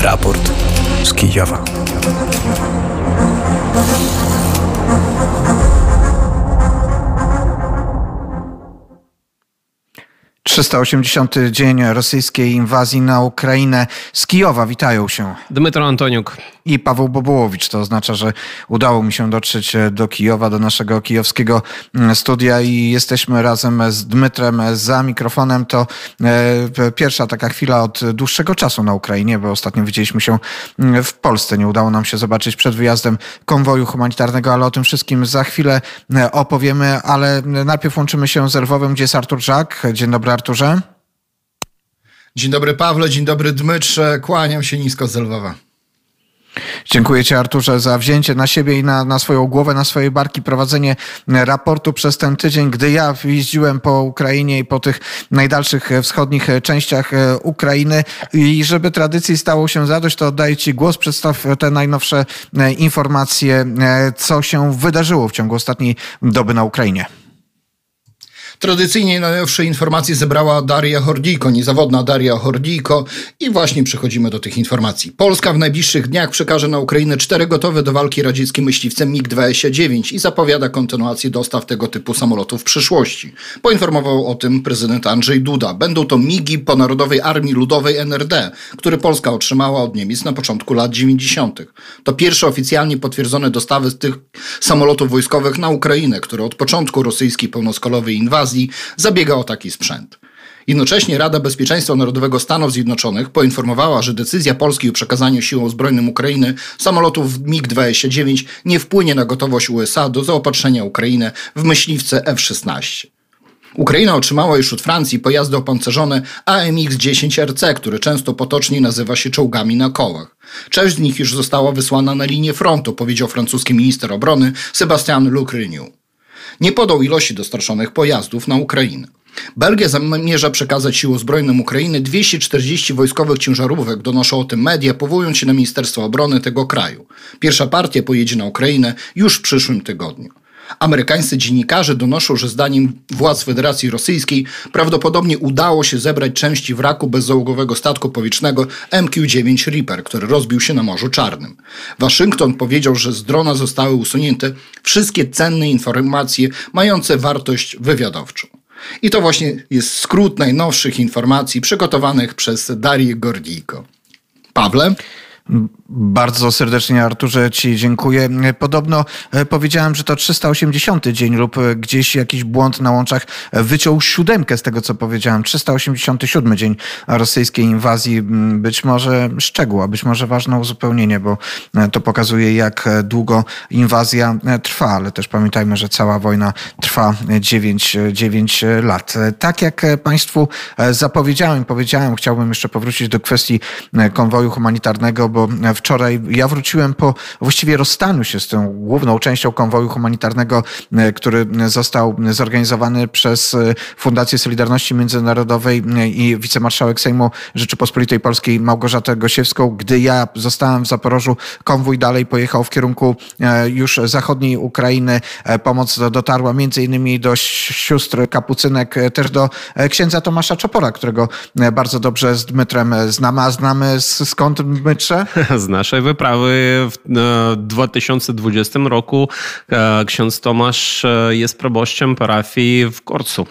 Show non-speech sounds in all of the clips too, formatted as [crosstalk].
Raport z Kijowa. 380 dzień rosyjskiej inwazji na Ukrainę. Z Kijowa witają się Dmytro Antoniuk i Paweł Bobołowicz. To oznacza, że udało mi się dotrzeć do Kijowa, do naszego kijowskiego mm, studia i jesteśmy razem z Dmytrem za mikrofonem. To e, pierwsza taka chwila od dłuższego czasu na Ukrainie, bo ostatnio widzieliśmy się mm, w Polsce. Nie udało nam się zobaczyć przed wyjazdem konwoju humanitarnego, ale o tym wszystkim za chwilę e, opowiemy, ale e, najpierw łączymy się z Lwowem, gdzie jest Artur Żak. Dzień dobry Artur. Dzień dobry Pawle, dzień dobry Dmytrze, kłaniam się nisko z Lwowa. Dziękuję Ci Arturze za wzięcie na siebie i na, na, swoją głowę, na swoje barki prowadzenie raportu przez ten tydzień, gdy ja jeździłem po Ukrainie i po tych najdalszych wschodnich częściach e, Ukrainy i żeby tradycji stało się zadość, to oddaję Ci głos, przedstaw te najnowsze e, informacje, e, co się wydarzyło w ciągu ostatniej doby na Ukrainie. Tradycyjnie najnowsze informacje zebrała Daria Hordiko, niezawodna Daria Hordiko i właśnie przechodzimy do tych informacji. Polska w najbliższych dniach przekaże na Ukrainę cztery gotowe do walki radzieckie myśliwce MiG-29 i zapowiada kontynuację dostaw tego typu samolotów w przyszłości. Poinformował o tym prezydent Andrzej Duda. Będą to MIGI po Narodowej Armii Ludowej NRD, który Polska otrzymała od Niemiec na początku lat 90. To pierwsze oficjalnie potwierdzone dostawy tych samolotów wojskowych na Ukrainę, które od początku rosyjskiej pełnoskalowej inwazji Azji zabiega o taki sprzęt. Jednocześnie Rada Bezpieczeństwa Narodowego Stanów Zjednoczonych poinformowała, że decyzja Polski o przekazaniu siłom zbrojnym Ukrainy samolotów MiG-29 nie wpłynie na gotowość USA do zaopatrzenia Ukrainy w myśliwce F-16. Ukraina otrzymała już od Francji pojazdy opancerzone AMX-10RC, które często potocznie nazywa się czołgami na kołach. Część z nich już została wysłana na linię frontu, powiedział francuski minister obrony Sebastian Lucriniu nie podał ilości dostarczonych pojazdów na Ukrainę. Belgia zamierza przekazać siłom zbrojnym Ukrainy 240 wojskowych ciężarówek, donoszą o tym media, powołując się na Ministerstwo Obrony tego kraju. Pierwsza partia pojedzie na Ukrainę już w przyszłym tygodniu. Amerykańscy dziennikarze donoszą, że zdaniem władz Federacji Rosyjskiej prawdopodobnie udało się zebrać części wraku bezzałogowego statku powietrznego MQ-9 Reaper, który rozbił się na Morzu Czarnym. Waszyngton powiedział, że z drona zostały usunięte wszystkie cenne informacje mające wartość wywiadowczą. I to właśnie jest skrót najnowszych informacji przygotowanych przez Darię Gordijko. Pawle? Bardzo serdecznie, Arturze, Ci dziękuję. Podobno e, powiedziałem, że to 380 dzień lub e, gdzieś jakiś błąd na łączach wyciął siódemkę z tego, co powiedziałem. 387 dzień rosyjskiej inwazji. Mm, być może a być może ważne uzupełnienie, bo e, to pokazuje, jak długo inwazja trwa, ale też pamiętajmy, że cała wojna trwa 9, 9 lat. Tak jak Państwu zapowiedziałem, powiedziałem, chciałbym jeszcze powrócić do kwestii konwoju humanitarnego, bo bo wczoraj ja wróciłem po właściwie rozstaniu się z tą główną częścią konwoju humanitarnego, e, który został zorganizowany przez e, Fundację Solidarności Międzynarodowej e, i wicemarszałek Sejmu Rzeczypospolitej Polskiej Małgorzatę Gosiewską. Gdy ja zostałem w Zaporożu, konwój dalej pojechał w kierunku już zachodniej Ukrainy. Pomoc dotarła między innymi do sióstr kapucynek, też do księdza Tomasza Czopora, którego bardzo dobrze z Dmytrem znamy, a znamy skąd Dmytrze? [laughs] z naszej wyprawy w 2020 e, roku e, ksiądz Tomasz e, jest proboszczem parafii w Korcu.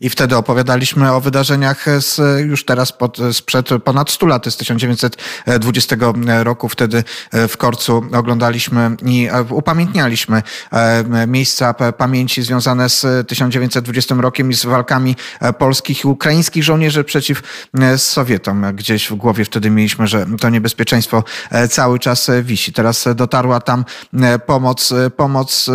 I wtedy opowiadaliśmy o wydarzeniach e, z, e, już teraz pod, e, sprzed ponad 100 lat, z 1920 roku. Wtedy w Korcu oglądaliśmy i upamiętnialiśmy miejsca pamięci związane z 1920 rokiem i z walkami polskich i ukraińskich żołnierzy przeciw Sowietom. Gdzieś w głowie wtedy mieliśmy, że to niebezpieczeństwo cały czas wisi. Teraz dotarła tam pomoc, pomoc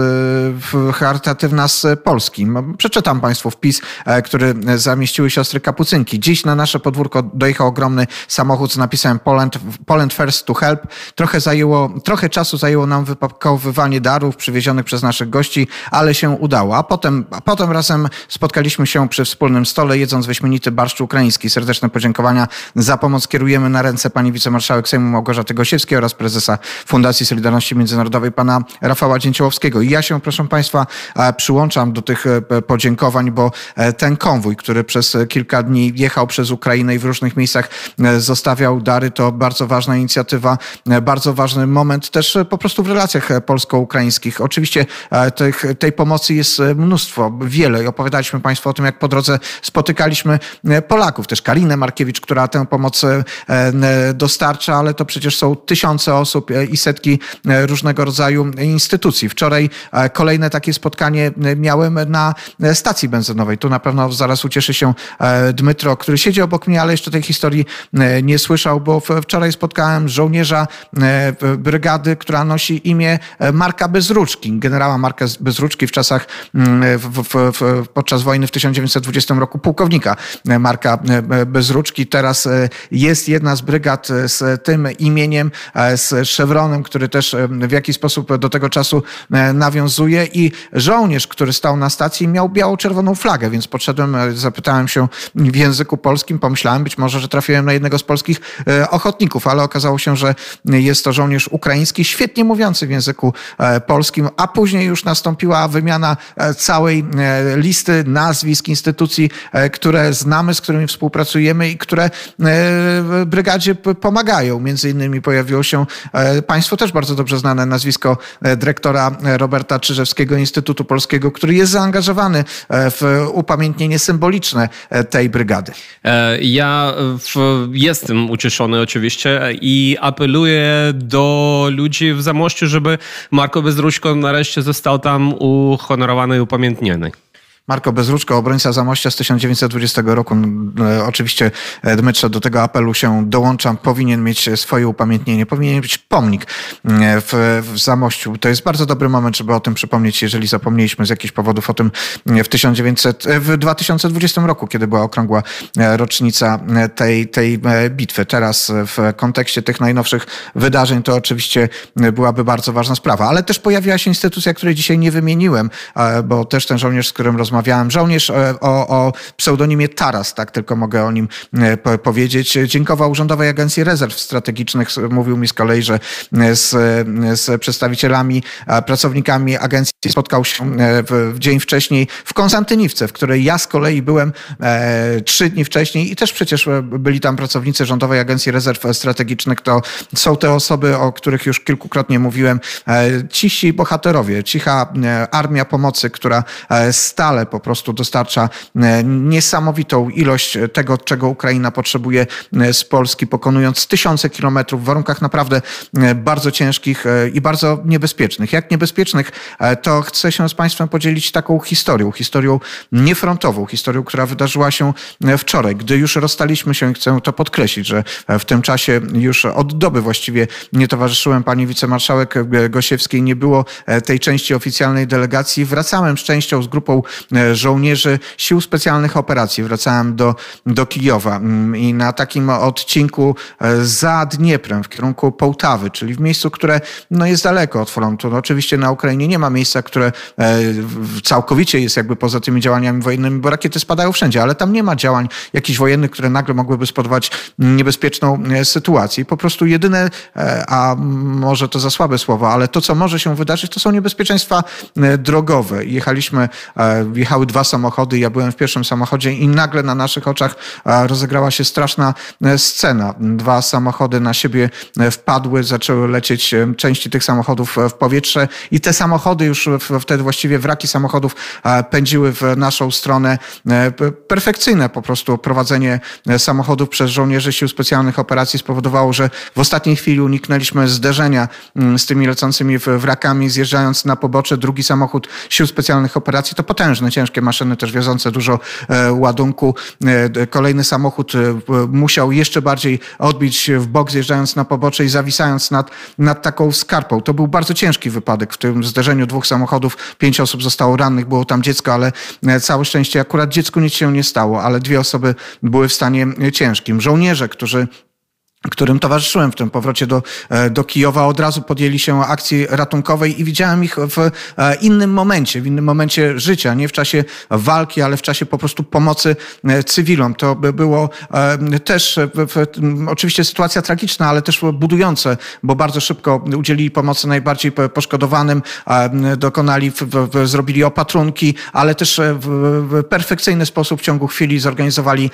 charytatywna z Polski. Przeczytam Państwu wpis E, który zamieściły siostry kapucynki. Dziś na nasze podwórko dojechał ogromny samochód z napisem Poland, Poland First to Help. Trochę, zajęło, trochę czasu zajęło nam wypakowywanie darów przywiezionych przez naszych gości, ale się udało. A potem, a potem razem spotkaliśmy się przy wspólnym stole, jedząc wyśmienity barszcz ukraiński. Serdeczne podziękowania za pomoc kierujemy na ręce pani wicemarszałek Sejmu Małgorzaty Gosiewskiej oraz prezesa Fundacji Solidarności Międzynarodowej pana Rafała Dzięciołowskiego. I ja się, proszę państwa, e, przyłączam do tych e, podziękowań, bo te ten konwój, który przez e, kilka dni jechał przez Ukrainę i w różnych miejscach e, zostawiał dary. To bardzo ważna inicjatywa, e, bardzo ważny moment też po prostu w relacjach polsko-ukraińskich. Oczywiście tych, tej pomocy jest mnóstwo, wiele i opowiadaliśmy Państwu o tym, jak po drodze spotykaliśmy Polaków, też Kalinę Markiewicz, która tę pomoc dostarcza, ale to przecież są tysiące osób i setki różnego rodzaju instytucji. Wczoraj kolejne takie spotkanie miałem na stacji benzynowej. Tu na pewno pewno zaraz ucieszy się e, Dmytro, który siedzi obok mnie, ale jeszcze tej historii e, nie słyszał, bo wczoraj spotkałem żołnierza e, brygady, która nosi imię Marka Bezruczki, generała Marka Bezruczki w czasach, mm, w, w, w, podczas wojny w 1920 roku, pułkownika Marka Bezruczki. Teraz jest jedna z brygad z tym imieniem, z szewronem, który też w jakiś sposób do tego czasu nawiązuje i żołnierz, który stał na stacji miał biało-czerwoną flagę, więc potrzebny podszedłem, e, zapytałem się w języku polskim, pomyślałem być może, że trafiłem na jednego z polskich e, ochotników, ale okazało się, że jest to żołnierz ukraiński, świetnie mówiący w języku e, polskim, a później już nastąpiła wymiana całej listy nazwisk instytucji, które znamy, z którymi współpracujemy i które brygadzie pomagają. Między innymi pojawiło się państwo też bardzo dobrze znane nazwisko dyrektora Roberta Czyżewskiego Instytutu Polskiego, który jest zaangażowany w upamiętnienie upamiętnienie symboliczne e, tej brygady. E, ja e, w, jestem ucieszony oczywiście i apeluję do ludzi w Zamościu, żeby Marko Bezruśko nareszcie został tam uhonorowany i upamiętniony. Marko Bezruczko, obrońca Zamościa z 1920 roku. Mm, e, oczywiście e, Dmytrze do tego apelu się dołączam. Powinien mieć e, swoje upamiętnienie, powinien być pomnik w, w Zamościu. To jest bardzo dobry moment, żeby o tym przypomnieć, jeżeli zapomnieliśmy z jakichś powodów o tym w, 1900, w 2020 roku, kiedy była okrągła rocznica tej, tej bitwy. Teraz w kontekście tych najnowszych wydarzeń to oczywiście byłaby bardzo ważna sprawa, ale też pojawiła się instytucja, której dzisiaj nie wymieniłem, bo też ten żołnierz, z którym rozmawiałem, rozmawiałem. Żołnierz e, o, o pseudonimie Taras, tak tylko mogę o nim e, powiedzieć, dziękował Urządowej Agencji Rezerw Strategicznych. Mówił mi z kolei, że e, z, z przedstawicielami, pracownikami agencji Spotkał się e, w, w dzień wcześniej w Konstantyniwce, w której ja z kolei byłem e, trzy dni wcześniej i też przecież e, byli tam pracownicy Rządowej Agencji Rezerw Strategicznych. To są te osoby, o których już kilkukrotnie mówiłem. E, cisi bohaterowie, cicha e, armia pomocy, która stale po prostu dostarcza niesamowitą ilość tego, czego Ukraina potrzebuje z Polski, pokonując tysiące kilometrów w warunkach naprawdę bardzo ciężkich i bardzo niebezpiecznych. Jak niebezpiecznych, to chcę się z Państwem podzielić taką historią, historią niefrontową, historią, która wydarzyła się e, wczoraj, gdy już rozstaliśmy się chcę to podkreślić, że e, w tym czasie już od doby właściwie nie towarzyszyłem pani wicemarszałek e, Gosiewskiej, nie było tej części oficjalnej delegacji. Wracałem z częścią z grupą żołnierzy Sił Specjalnych Operacji, wracałem do, do Kijowa mm, i na takim odcinku za Dnieprem w kierunku Połtawy, czyli w miejscu, które no, jest daleko od frontu. No, oczywiście na Ukrainie nie ma miejsca, które e, całkowicie jest jakby poza tymi działaniami wojennymi, bo rakiety spadają wszędzie, ale tam nie ma działań jakichś wojennych, które nagle mogłyby spowodować niebezpieczną e, sytuację. Po prostu jedyne, e, a może to za słabe słowo, ale to, co może się wydarzyć, to są niebezpieczeństwa drogowe. Jechaliśmy, jechały dwa samochody, ja byłem w pierwszym samochodzie i nagle na naszych oczach rozegrała się straszna scena. Dwa samochody na siebie wpadły, zaczęły lecieć części tych samochodów w powietrze i te samochody już wtedy właściwie wraki samochodów e, pędziły w naszą stronę. E, perfekcyjne po prostu prowadzenie e, samochodów przez żołnierzy sił specjalnych operacji spowodowało, że w ostatniej chwili uniknęliśmy zderzenia mm, z tymi lecącymi wrakami, zjeżdżając na pobocze. Drugi samochód sił specjalnych operacji to potężne, ciężkie maszyny, też wiozące dużo ładunku. Kolejny samochód musiał jeszcze bardziej odbić w bok, zjeżdżając na pobocze i zawisając nad, nad taką skarpą. To był bardzo ciężki wypadek w tym zderzeniu dwóch samochodów samochodów, pięć osób zostało rannych, było tam dziecko, ale e, całe szczęście akurat dziecku nic się nie stało, ale dwie osoby były w stanie e, ciężkim. Żołnierze, którzy którym towarzyszyłem w tym powrocie do, e, do Kijowa, od razu podjęli się akcji ratunkowej i widziałem ich w e, innym momencie, w innym momencie życia, nie w czasie walki, ale w czasie po prostu pomocy e, cywilom. To by było też oczywiście sytuacja tragiczna, ale też budujące, bo bardzo szybko udzielili pomocy najbardziej poszkodowanym, dokonali, zrobili opatrunki, ale też w perfekcyjny sposób w ciągu chwili zorganizowali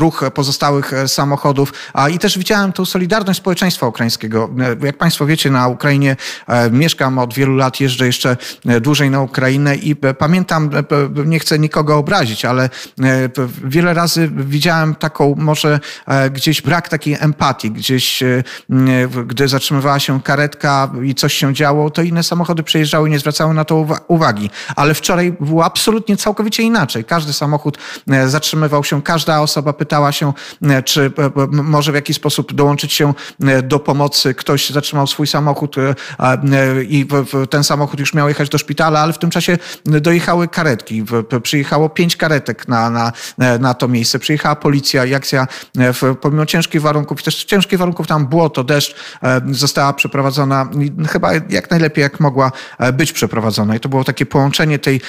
ruch pozostałych samochodów, a i też widziałem tą solidarność społeczeństwa ukraińskiego. E, jak Państwo wiecie, na Ukrainie e, mieszkam od wielu lat, jeżdżę jeszcze e, dłużej na Ukrainę i pamiętam, nie chcę nikogo obrazić, ale wiele razy widziałem taką może gdzieś brak takiej empatii, gdzieś gdy zatrzymywała się karetka i coś się działo, to inne samochody przejeżdżały nie zwracały na to uwagi. Ale wczoraj było absolutnie całkowicie inaczej. Każdy samochód zatrzymywał się, każda osoba pytała się, czy może może w jakiś sposób dołączyć się e, do pomocy. Ktoś zatrzymał swój samochód e, e, i ten samochód już miał jechać do szpitala, ale w tym czasie dojechały karetki. Przyjechało pięć karetek na, na, na to miejsce. Przyjechała policja i akcja pomimo ciężkich warunków, też ciężkich warunków tam błoto, deszcz, została przeprowadzona chyba jak najlepiej, jak mogła być przeprowadzona. I to było takie połączenie tej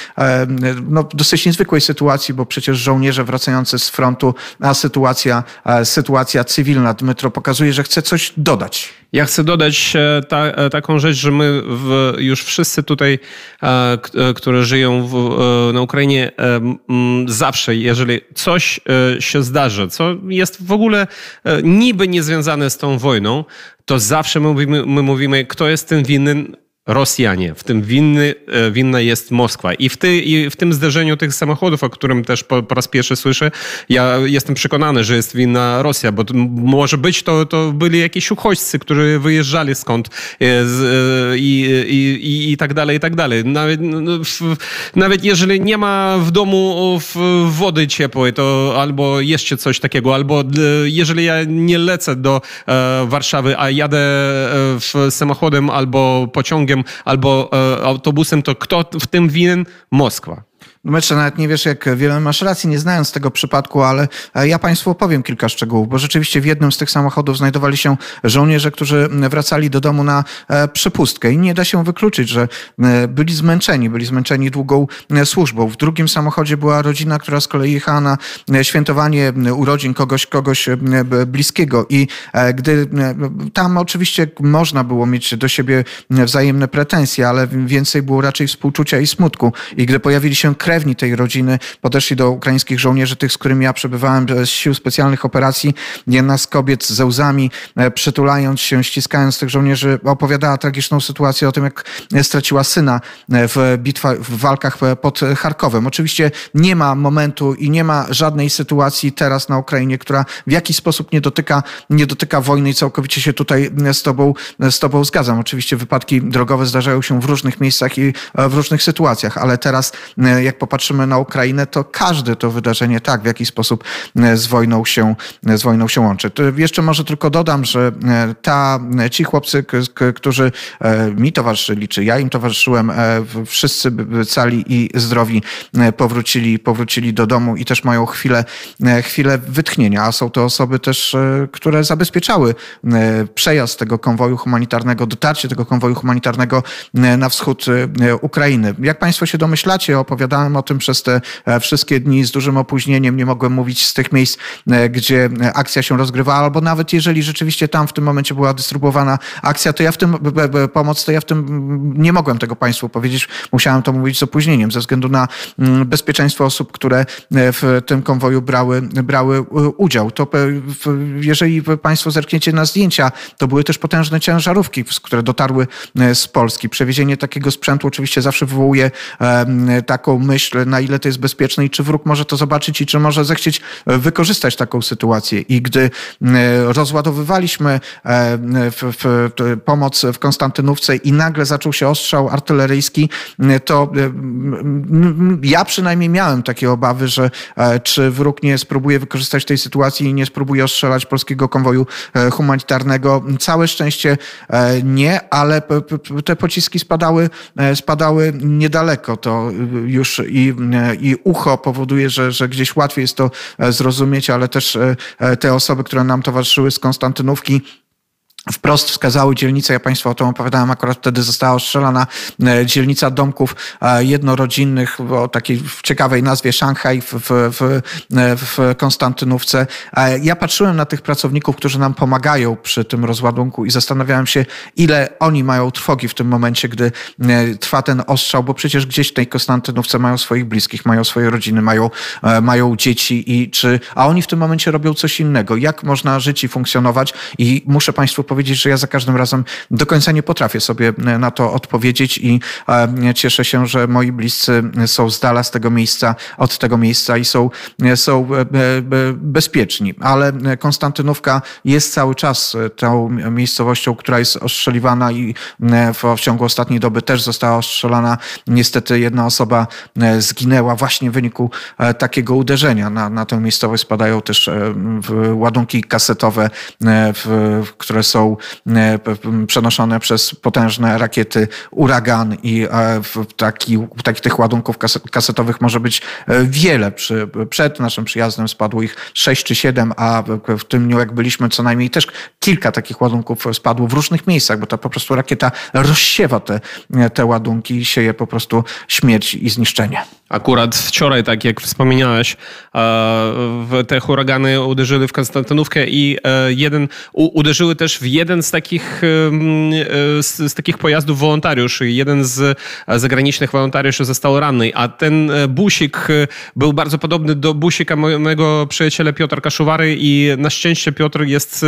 no, dosyć niezwykłej sytuacji, bo przecież żołnierze wracający z frontu, a sytuacja, sytuacja cywilna, cywilna metro pokazuje, że chce coś dodać. Ja chcę dodać e, ta, e, taką rzecz, że my w, już wszyscy tutaj, e, którzy żyją w, na Ukrainie, zawsze, jeżeli coś się zdarzy, co jest w ogóle niby niezwiązane z tą wojną, to zawsze my mówimy, my mówimy, kto jest ten winny, Rosjanie, w tym winny, e, winna jest Moskwa. I w, ty, I w tym zderzeniu tych samochodów, o którym też po, po, raz pierwszy słyszę, ja jestem przekonany, że jest winna Rosja, bo to, może być to, to byli jakieś uchodźcy, którzy wyjeżdżali skąd e, e, i, i, i, i tak dalej, i tak dalej. Nawet, no, no, nawet jeżeli nie ma w domu wody ciepłej, to albo jeszcze coś takiego, albo jeżeli ja nie lecę do Warszawy, a jadę w samochodem albo pociągiem, pociągiem albo e, autobusem, to kto w tym winien? Moskwa. No Mecze nawet nie wiesz, jak wiele masz racji, nie znając tego przypadku, ale e, ja Państwu opowiem kilka szczegółów, bo rzeczywiście w jednym z tych samochodów znajdowali się żołnierze, którzy wracali do domu na e, przepustkę i nie da się wykluczyć, że e, byli zmęczeni, byli zmęczeni długą służbą. W drugim samochodzie była rodzina, która z kolei jechała na świętowanie urodzin kogoś, kogoś bliskiego i gdy tam oczywiście można było mieć do siebie wzajemne pretensje, ale więcej było raczej współczucia i smutku. I gdy pojawili się krewni, krewni tej rodziny podeszli do ukraińskich żołnierzy, tych, z którymi ja przebywałem e, z sił specjalnych operacji. Jedna z kobiet ze łzami, e, przytulając się, ściskając tych żołnierzy, opowiadała tragiczną sytuację o tym, jak straciła syna e, w bitwa w walkach pod Charkowem. Oczywiście nie ma momentu i nie ma żadnej sytuacji teraz na Ukrainie, która w jakiś sposób nie dotyka, nie dotyka wojny i całkowicie się tutaj z tobą, z tobą zgadzam. Oczywiście wypadki drogowe zdarzają się w różnych miejscach i w różnych sytuacjach, ale teraz, jak popatrzymy na Ukrainę, to każdy to wydarzenie tak w jakiś sposób e, z wojną się, e, z wojną się łączy. E, jeszcze może tylko dodam, że ta, ci chłopcy, którzy mi towarzyszyli, czy ja im towarzyszyłem, wszyscy cali i zdrowi powrócili, powrócili do domu i też mają chwilę, chwilę wytchnienia, a są to osoby też, które zabezpieczały przejazd tego konwoju humanitarnego, dotarcie tego konwoju humanitarnego na wschód Ukrainy. Jak Państwo się domyślacie, opowiadałem o tym przez te e, wszystkie dni z dużym opóźnieniem. Nie mogłem mówić z tych miejsc, e, gdzie e, akcja się rozgrywała, albo nawet jeżeli rzeczywiście tam w tym momencie była dystrybuowana akcja, to ja w tym, pomoc, to ja w tym nie mogłem tego Państwu powiedzieć. Musiałem to mówić z opóźnieniem ze względu na bezpieczeństwo osób, które w tym konwoju brały, brały udział. To jeżeli Państwo zerkniecie na zdjęcia, to były też potężne ciężarówki, które dotarły z Polski. Przewiezienie takiego sprzętu oczywiście zawsze wywołuje taką myśl, myśl, na ile to jest bezpieczne i czy wróg może to zobaczyć i czy może zechcieć e, wykorzystać taką sytuację. I gdy e, rozładowywaliśmy e, w, w, pomoc w Konstantynówce i nagle zaczął się ostrzał artyleryjski, to ja przynajmniej miałem takie obawy, że czy wróg nie spróbuje wykorzystać tej sytuacji i nie spróbuje ostrzelać polskiego konwoju humanitarnego. Całe szczęście nie, ale te pociski spadały, spadały niedaleko. To y, już i, e, i ucho powoduje, że, że gdzieś łatwiej jest to e, zrozumieć, ale też e, te osoby, które nam towarzyszyły z Konstantynówki, wprost wskazały dzielnicę, ja Państwu o tym opowiadałem, akurat wtedy została ostrzelana e, dzielnica domków e, jednorodzinnych o takiej ciekawej nazwie Szanghaj w, w, w e, Konstantynówce. Ja patrzyłem na tych pracowników, którzy nam pomagają przy tym rozładunku i zastanawiałem się, ile oni mają trwogi w tym momencie, gdy trwa ten ostrzał, bo przecież gdzieś w tej Konstantynówce mają swoich bliskich, mają swoje rodziny, mają, mają dzieci i czy, a oni w tym momencie robią coś innego. Jak można żyć i funkcjonować? I muszę Państwu powiedzieć, że ja za każdym razem do końca nie potrafię sobie e, na to odpowiedzieć i e, cieszę się, że moi bliscy są z dala z tego miejsca, od tego miejsca i są, e, są bezpieczni. Ale Konstantynówka jest cały czas tą miejscowością, która jest ostrzeliwana i w, w ciągu ostatniej doby też została ostrzelana. Niestety jedna osoba zginęła właśnie w wyniku takiego uderzenia. Na, na tę miejscowość spadają też ładunki kasetowe, które są E, przenoszone przez potężne rakiety Uragan i e, taki, takich tych ładunków kasetowych może być e, wiele. Przy, przed naszym przyjazdem spadło ich sześć czy siedem, a w tym dniu jak byliśmy co najmniej też kilka takich ładunków spadło w różnych miejscach, bo to po prostu rakieta rozsiewa te, te ładunki i sieje po prostu śmierć i zniszczenie. Akurat wczoraj, tak jak wspomniałeś, E, te huragany uderzyły w Konstantynówkę i e, jeden, uderzyły też w jeden z takich, e, z, takich pojazdów wolontariuszy. Jeden z zagranicznych wolontariuszy został ranny, a ten busik był bardzo podobny do busika mojego przyjaciela Piotra Kaszuwary i na szczęście Piotr jest,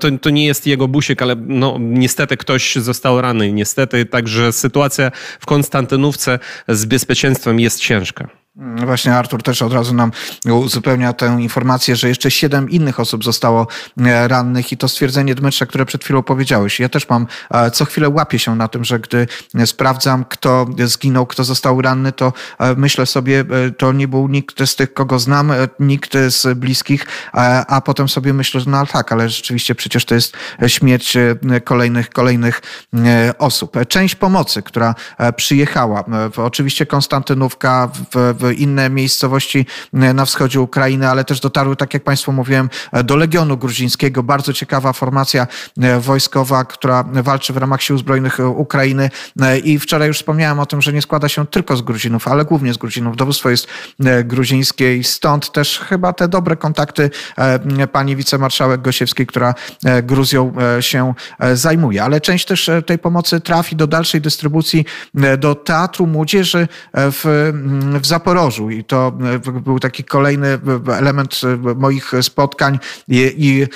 to, to nie jest jego busik, ale no, niestety ktoś został ranny. Niestety, także sytuacja w Konstantynówce z bezpieczeństwem jest ciężka. Mm, właśnie Artur też od razu nam uzupełnia tę informację, że jeszcze siedem innych osób zostało e, rannych i to stwierdzenie Dmytrza, które przed chwilą powiedziałeś. Ja też mam, e, co chwilę łapię się na tym, że gdy sprawdzam, kto zginął, kto został ranny, to e, myślę sobie, to nie był nikt z tych, kogo znam, nikt z bliskich, a potem sobie myślę, że no tak, ale rzeczywiście przecież to jest śmierć kolejnych, kolejnych osób. Część pomocy, która przyjechała, oczywiście Konstantynówka w w inne miejscowości e, na wschodzie Ukrainy, ale też dotarły, tak jak Państwu mówiłem, e, do Legionu Gruzińskiego. Bardzo ciekawa formacja e, wojskowa, która walczy w ramach Sił Zbrojnych Ukrainy. I wczoraj już wspomniałem o tym, że nie składa się tylko z Gruzinów, ale głównie z Gruzinów. Dowództwo jest gruzińskie i stąd też chyba te dobre kontakty pani wicemarszałek Gosiewskiej, która Gruzją się zajmuje. Ale część też tej pomocy trafi do dalszej dystrybucji do Teatru Młodzieży w, w Zaporożu Zaporożu i to e, był taki kolejny e, element e, moich spotkań i, i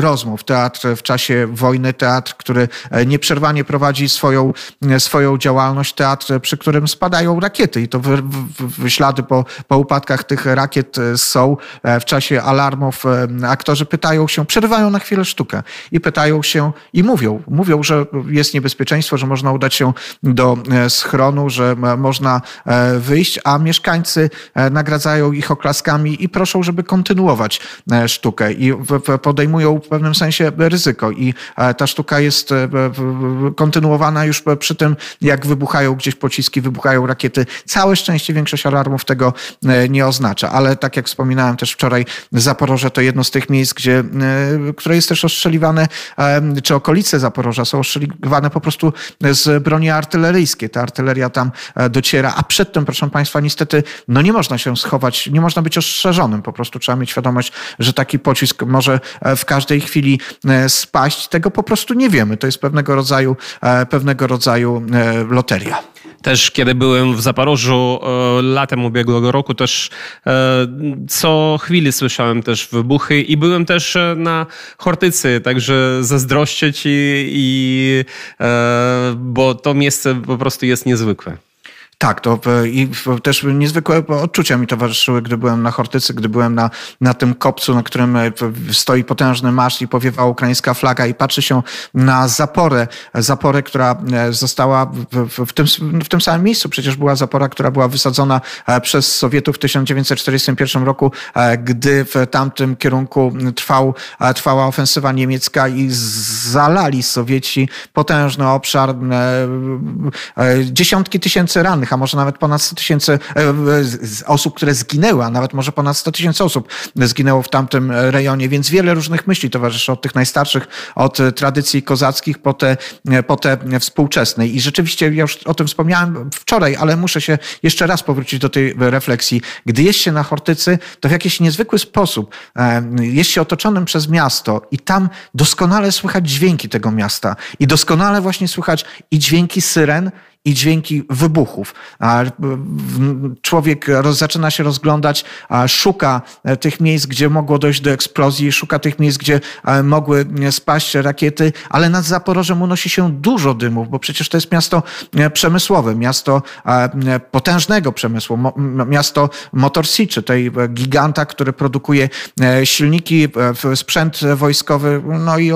rozmów. Teatr w czasie wojny, teatr, który nieprzerwanie prowadzi swoją, swoją działalność, teatr, przy którym spadają rakiety i to w, w, w, ślady po, po upadkach tych rakiet są. W czasie alarmów aktorzy pytają się, przerywają na chwilę sztukę i pytają się i mówią, mówią, że jest niebezpieczeństwo, że można udać się do schronu, że można wyjść, a mieszkańcy E, nagradzają ich oklaskami i proszą, żeby kontynuować e, sztukę i podejmują w pewnym sensie ryzyko. I e, ta sztuka jest kontynuowana już przy tym, jak wybuchają gdzieś pociski, wybuchają rakiety. Całe szczęście większość alarmów tego nie oznacza, ale tak jak wspominałem też wczoraj, Zaporoże to jedno z tych miejsc, gdzie, które jest też ostrzeliwane, czy okolice Zaporoża są ostrzeliwane po prostu z broni artyleryjskiej. Ta artyleria tam dociera, a przedtem, proszę Państwa, niestety no nie można się schować, nie można być ostrzeżonym. Po prostu trzeba mieć świadomość, że taki pocisk może e, w każdej chwili e, spaść. Tego po prostu nie wiemy. To jest pewnego rodzaju, e, pewnego rodzaju loteria. Też kiedy byłem w Zaporożu latem ubiegłego roku, też co chwili słyszałem też wybuchy i byłem też na Hortycy, także zazdroszczę ci, i, bo to miejsce po prostu jest niezwykłe. Tak, to e, i też niezwykłe odczucia mi towarzyszyły, gdy byłem na Hortycy, gdy byłem na, na tym kopcu, na którym e, stoi potężny marsz i powiewa ukraińska flaga i patrzy się na zaporę, zaporę, która e, została w, w, tym, w tym samym miejscu. Przecież była zapora, która była wysadzona przez Sowietów w 1941 roku, gdy w tamtym kierunku trwał, trwała ofensywa niemiecka i zalali Sowieci potężny obszar, dziesiątki tysięcy rannych zginionych, a może nawet ponad 100 tysięcy e, osób, które zginęły, a nawet może ponad 100 tysięcy osób zginęło w tamtym rejonie, więc wiele różnych myśli towarzyszy od tych najstarszych, od tradycji kozackich po te, po te współczesne. I rzeczywiście, ja już o tym wspomniałem wczoraj, ale muszę się jeszcze raz powrócić do tej refleksji. Gdy jest się na Hortycy, to w jakiś niezwykły sposób e, jest się otoczonym przez miasto i tam doskonale słychać dźwięki tego miasta i doskonale właśnie słychać i dźwięki syren, i dźwięki wybuchów. Człowiek zaczyna się rozglądać, szuka e, tych miejsc, gdzie mogło dojść do eksplozji, szuka tych miejsc, gdzie e, mogły e, spaść rakiety, ale nad Zaporożem unosi się dużo dymów, bo przecież to jest miasto przemysłowe, miasto potężnego przemysłu, miasto Motor City, tej giganta, który produkuje silniki, sprzęt wojskowy, no i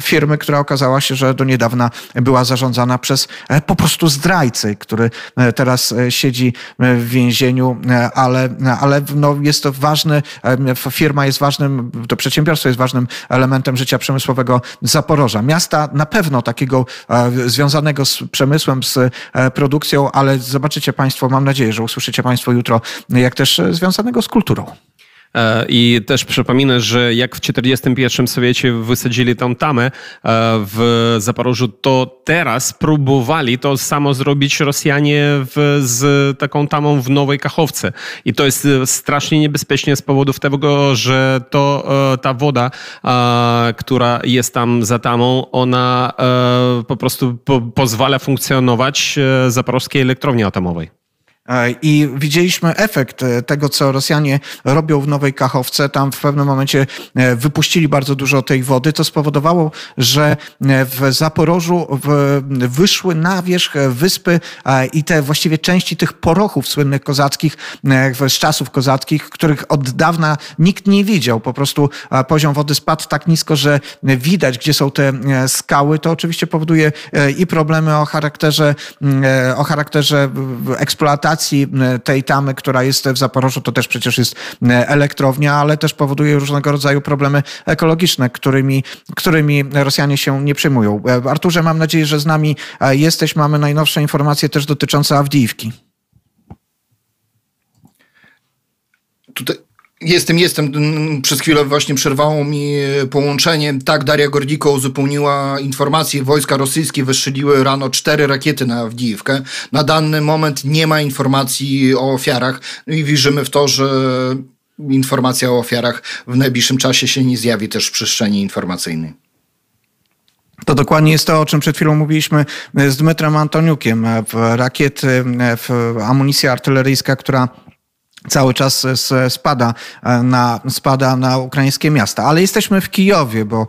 firmy, która okazała się, że do niedawna była zarządzana przez po prostu prostu zdrajcy, który e, teraz e, siedzi e, w więzieniu, ale, ale no jest to ważny, firma jest ważnym, to przedsiębiorstwo jest ważnym elementem życia przemysłowego Zaporoża. Miasta na pewno takiego związanego z przemysłem, z produkcją, ale zobaczycie Państwo, mam nadzieję, że usłyszycie Państwo jutro, jak też związanego z kulturą. E, I też przypominam, że jak w 41. Sowiecie wysadzili tą tamę e, w Zaporożu, to teraz próbowali to samo zrobić Rosjanie w, z taką tamą w Nowej Kachowce. I to jest e, strasznie niebezpiecznie z powodów tego, że to ta woda, która jest tam za tamą, ona po prostu pozwala funkcjonować zaporowskiej elektrowni atomowej. E, I widzieliśmy efekt e, tego, co Rosjanie robią w Nowej Kachowce. Tam w pewnym momencie e, wypuścili bardzo dużo tej wody. co spowodowało, że w Zaporożu wyszły na wierzch wyspy i te właściwie części tych porochów słynnych kozackich z czasów kozackich, których od dawna nikt nie widział. Po prostu poziom wody spadł tak nisko, że widać, gdzie są te skały. To oczywiście powoduje i problemy o charakterze, o charakterze eksploatacji, tej tamy, która jest w Zaporożu, to też przecież jest elektrownia, ale też powoduje różnego rodzaju problemy ekologiczne, którymi, którymi Rosjanie się nie przejmują. E, Arturze, mam nadzieję, że z nami e, jesteś. Mamy najnowsze informacje też dotyczące Awdijiwki. Tutaj Jestem, jestem. Mm, przez chwilę właśnie przerwało mi e, połączenie. Tak, Daria Gordiko uzupełniła informację. Wojska rosyjskie wystrzeliły rano cztery rakiety na Wdiwkę. Na dany moment nie ma informacji o ofiarach i wierzymy w to, że informacja o ofiarach w najbliższym czasie się nie zjawi też w przestrzeni informacyjnej. To dokładnie jest to, o czym przed chwilą mówiliśmy e, z Dmytrem Antoniukiem. E, rakiety, amunicja artyleryjska, która cały czas spada e, na, spada na ukraińskie miasta. Ale jesteśmy w Kijowie, bo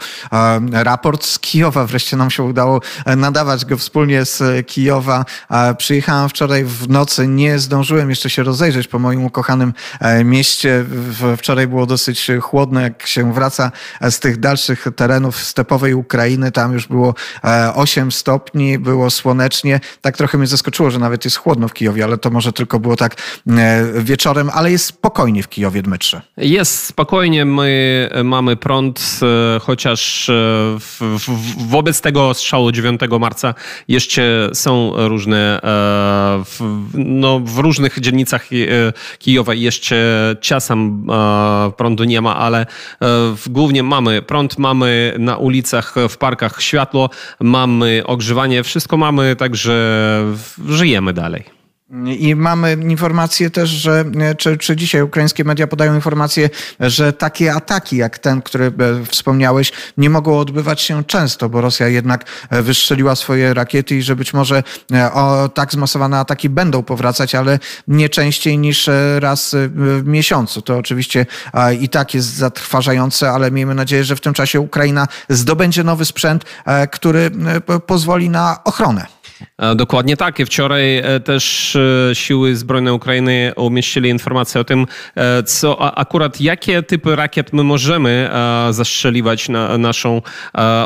e, raport z Kijowa wreszcie nam się udało e, nadawać go wspólnie z Kijowa. Przyjechałem wczoraj w nocy, nie zdążyłem jeszcze się rozejrzeć po moim ukochanym mieście. Wczoraj było dosyć chłodno, jak się wraca z tych dalszych terenów stepowej Ukrainy, tam już było 8 stopni, było słonecznie. Tak trochę mnie zaskoczyło, że nawet jest chłodno w Kijowie, ale to może tylko było tak wieczorem ale jest spokojnie w Kijowie Dmytrze. Jest spokojnie, my e, mamy prąd, e, chociaż e, w, w, wobec tego strzału 9 marca jeszcze są różne, w, no, w różnych dzielnicach Kijowa jeszcze czasem prądu nie ma, ale głównie mamy prąd, mamy na ulicach, w parkach światło, mamy ogrzewanie, wszystko mamy, także żyjemy dalej. I mamy informację też, że e, czy, czy dzisiaj ukraińskie media podają informację, że takie ataki jak ten, który e, wspomniałeś, nie mogą odbywać się często, bo Rosja jednak e, wystrzeliła swoje rakiety i że być może o, tak zmasowane ataki będą powracać, ale nie częściej niż raz w miesiącu. To oczywiście i tak jest zatrważające, ale miejmy nadzieję, że w tym czasie Ukraina zdobędzie nowy sprzęt, który pozwoli na ochronę. E, dokładnie tak. Wczoraj e, też e, siły zbrojne Ukrainy umieścili informację o tym, co akurat jakie typy rakiet my możemy zastrzeliwać na naszą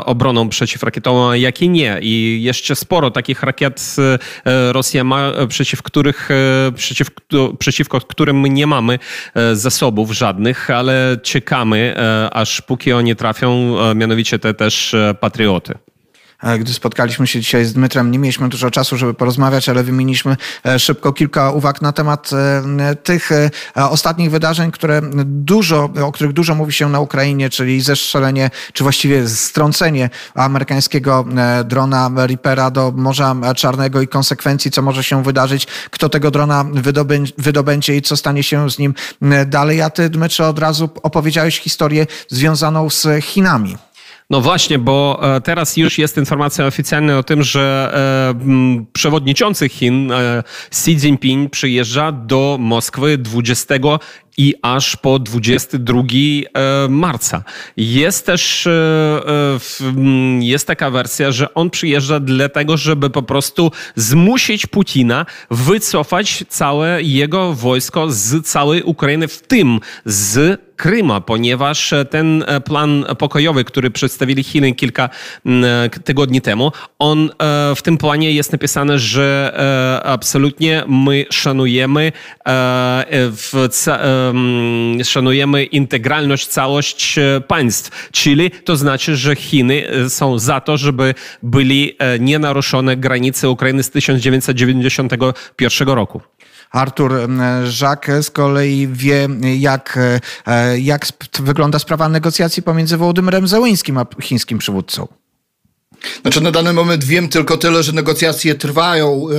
obroną przeciwrakietową, a jakie nie. I jeszcze sporo takich rakiet Rosja ma, przeciw których, przeciw, przeciwko którym my nie mamy zasobów żadnych, ale czekamy, aż póki oni trafią, mianowicie te też patrioty. E, gdy spotkaliśmy się dzisiaj z Dmytrem, nie mieliśmy dużo czasu, żeby porozmawiać, ale wymieniliśmy e, szybko kilka uwag na temat e, tych ostatnich wydarzeń, które dużo, o których dużo mówi się na Ukrainie, czyli zestrzelenie, czy właściwie strącenie amerykańskiego drona Reapera do Morza Czarnego i konsekwencji, co może się wydarzyć, kto tego drona wydobędzie i co stanie się z nim dalej. A ty, Dmytrze, od razu opowiedziałeś historię związaną z Chinami. No właśnie, bo e, teraz już jest informacja oficjalna o tym, że e, przewodniczący Chin e, Xi Jinping przyjeżdża do Moskwy 20 i aż po 22 e, marca. Jest też e, e, jest taka wersja, że on przyjeżdża dlatego, żeby po prostu zmusić Putina wycofać całe jego wojsko z całej Ukrainy, w tym z Kryma, ponieważ ten plan pokojowy, który przedstawili Chiny kilka tygodni temu, on w tym planie jest napisane, że absolutnie my szanujemy w szanujemy integralność, całość e, państw. Czyli to znaczy, że Chiny e, są za to, żeby byli e, nienaruszone granice Ukrainy z 1991 roku. Artur Żak z kolei wie, jak, jak wygląda sprawa negocjacji pomiędzy Wołodymyrem Zełyńskim a chińskim przywódcą. Znaczy na dany moment wiem tylko tyle, że negocjacje trwają yy,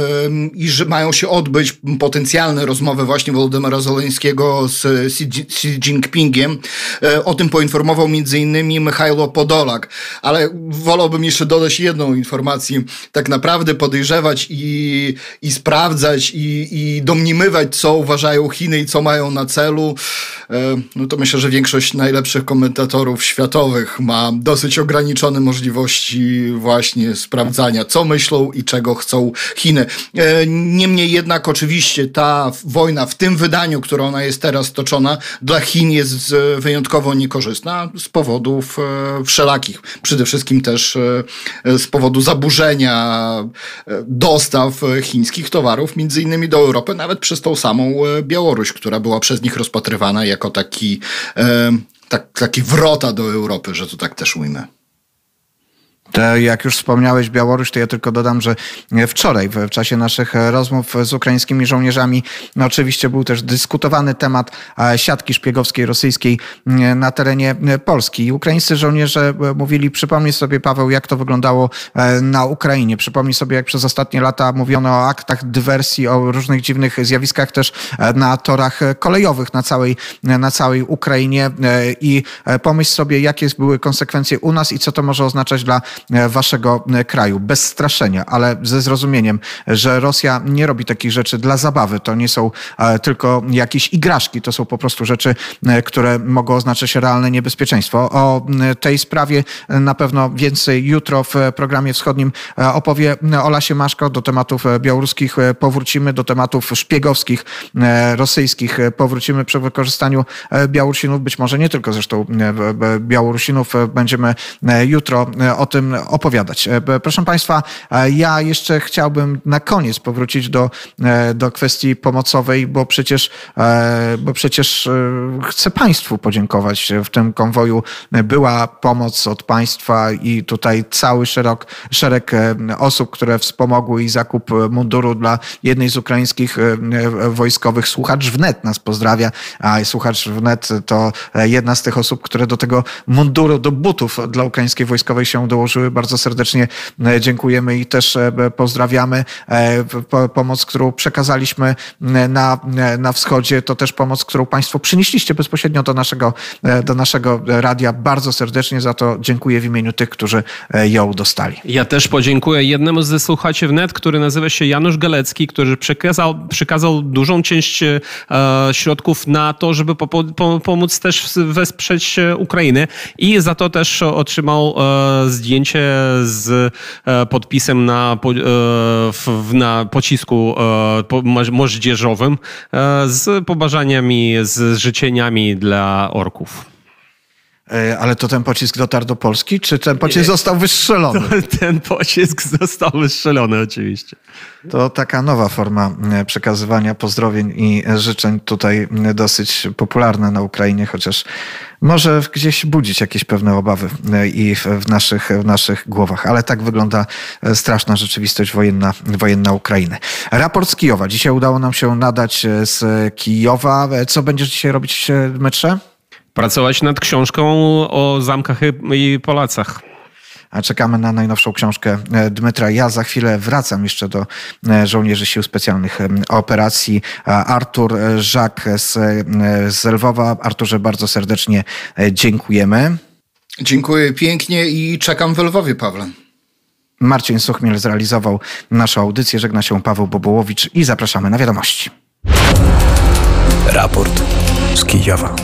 i że mają się odbyć potencjalne rozmowy właśnie Woldemara Zoleńskiego z Xi, Xi Jinpingiem. Yy, o tym poinformował m.in. Michał Podolak, ale wolałbym jeszcze dodać jedną informację. Tak naprawdę podejrzewać i, i sprawdzać i, i domniemywać, co uważają Chiny i co mają na celu, yy, no to myślę, że większość najlepszych komentatorów światowych ma dosyć ograniczone możliwości właśnie sprawdzania, co myślą i czego chcą Chiny. E, niemniej jednak oczywiście ta wojna w tym wydaniu, która ona jest teraz toczona, dla Chin jest wyjątkowo niekorzystna z powodów e, wszelakich. Przede wszystkim też e, z powodu zaburzenia dostaw chińskich towarów, między innymi do Europy, nawet przez tą samą Białoruś, która była przez nich rozpatrywana jako taki, tak, taki wrota do Europy, że to tak też ujmę. To jak już wspomniałeś Białoruś, to ja tylko dodam, że wczoraj w czasie naszych e, rozmów z ukraińskimi żołnierzami no oczywiście był też dyskutowany temat e, siatki szpiegowskiej rosyjskiej e, na terenie Polski. I ukraińscy żołnierze mówili, przypomnij sobie Paweł, jak to wyglądało na Ukrainie. Przypomnij sobie, jak przez ostatnie lata mówiono o aktach dywersji, o różnych dziwnych zjawiskach też na torach kolejowych na całej, na całej Ukrainie i pomyśl sobie, jakie były konsekwencje u nas i co to może oznaczać dla E, waszego e, kraju, bez straszenia, ale ze zrozumieniem, że Rosja nie robi takich rzeczy dla zabawy. To nie są e, tylko jakieś igraszki, to są po prostu rzeczy, które mogą oznaczać realne niebezpieczeństwo. O tej sprawie na pewno więcej jutro w programie wschodnim opowie Olasie Maszko. Do tematów białoruskich powrócimy, do tematów szpiegowskich, rosyjskich powrócimy przy wykorzystaniu Białorusinów, być może nie tylko zresztą Białorusinów. Będziemy jutro o tym opowiadać. E, proszę Państwa, e, ja jeszcze chciałbym na koniec powrócić do, e, do kwestii pomocowej, bo przecież, bo przecież chcę Państwu podziękować. W tym konwoju była pomoc od Państwa i tutaj cały szerok, szereg osób, które wspomogły i zakup munduru dla jednej z ukraińskich wojskowych. Słuchacz wnet nas pozdrawia, a słuchacz wnet to jedna z tych osób, które do tego munduru, do butów dla ukraińskiej wojskowej się dołożyły. Bardzo serdecznie e, dziękujemy i też e, pozdrawiamy. E, pomoc, którą przekazaliśmy na, na wschodzie, to też pomoc, którą Państwo przynieśliście bezpośrednio do naszego, do naszego radia. Bardzo serdecznie za to dziękuję w imieniu tych, którzy ją dostali. Ja też podziękuję jednemu ze słuchaczy wnet, który nazywa się Janusz Galecki, który przekazał, przekazał dużą część środków na to, żeby pomóc też wesprzeć Ukrainę i za to też otrzymał zdjęcie zdjęcie z e, podpisem na, e, na pocisku e, moździerzowym z pobarzaniami, z życzeniami dla orków. E, ale to ten pocisk dotarł do Polski, czy ten pocisk Nie, został wystrzelony? [laughs] ten pocisk został wystrzelony, oczywiście. To taka nowa forma e, przekazywania pozdrowień i życzeń tutaj e, dosyć popularna na Ukrainie, chociaż może gdzieś budzić jakieś pewne obawy i w naszych, w naszych głowach. Ale tak wygląda straszna rzeczywistość wojenna, wojenna Ukrainy. Raport z Kijowa. Dzisiaj udało nam się nadać z Kijowa. Co będziesz dzisiaj robić w metrze? Pracować nad książką o zamkach i Polacach. czekamy na najnowszą książkę e, Dmytra. Ja za chwilę wracam jeszcze do e, żołnierzy sił specjalnych operacji. Artur e, Żak z, z Lwowa. Arturze, bardzo serdecznie dziękujemy. Dziękuję pięknie i czekam w Lwowie, Pawle. Marcin Suchmiel zrealizował naszą audycję. Żegna się Paweł Bobołowicz i zapraszamy na wiadomości. Raport з Києва.